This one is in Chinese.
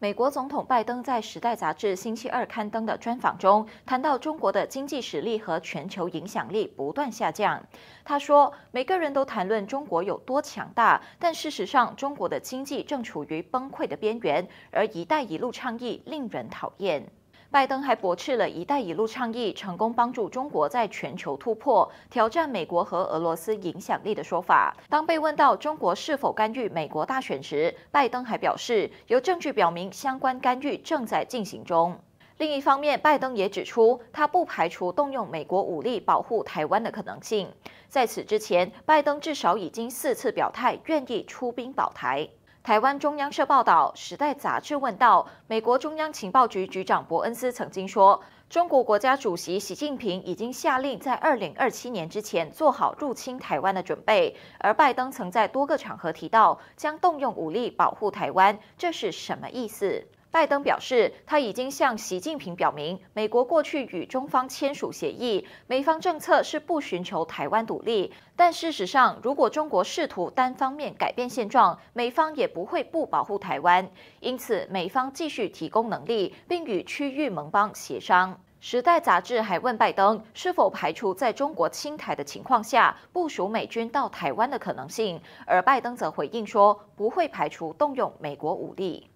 美国总统拜登在《时代》杂志星期二刊登的专访中谈到，中国的经济实力和全球影响力不断下降。他说：“每个人都谈论中国有多强大，但事实上，中国的经济正处于崩溃的边缘，而‘一带一路’倡议令人讨厌。”拜登还驳斥了“一带一路”倡议成功帮助中国在全球突破、挑战美国和俄罗斯影响力的说法。当被问到中国是否干预美国大选时，拜登还表示，有证据表明相关干预正在进行中。另一方面，拜登也指出，他不排除动用美国武力保护台湾的可能性。在此之前，拜登至少已经四次表态愿意出兵保台。台湾中央社报道，《时代》杂志问道：美国中央情报局局长伯恩斯曾经说，中国国家主席习近平已经下令在二零二七年之前做好入侵台湾的准备。而拜登曾在多个场合提到将动用武力保护台湾，这是什么意思？拜登表示，他已经向习近平表明，美国过去与中方签署协议，美方政策是不寻求台湾独立。但事实上，如果中国试图单方面改变现状，美方也不会不保护台湾。因此，美方继续提供能力，并与区域盟邦协商。《时代》杂志还问拜登是否排除在中国侵台的情况下部署美军到台湾的可能性，而拜登则回应说，不会排除动用美国武力。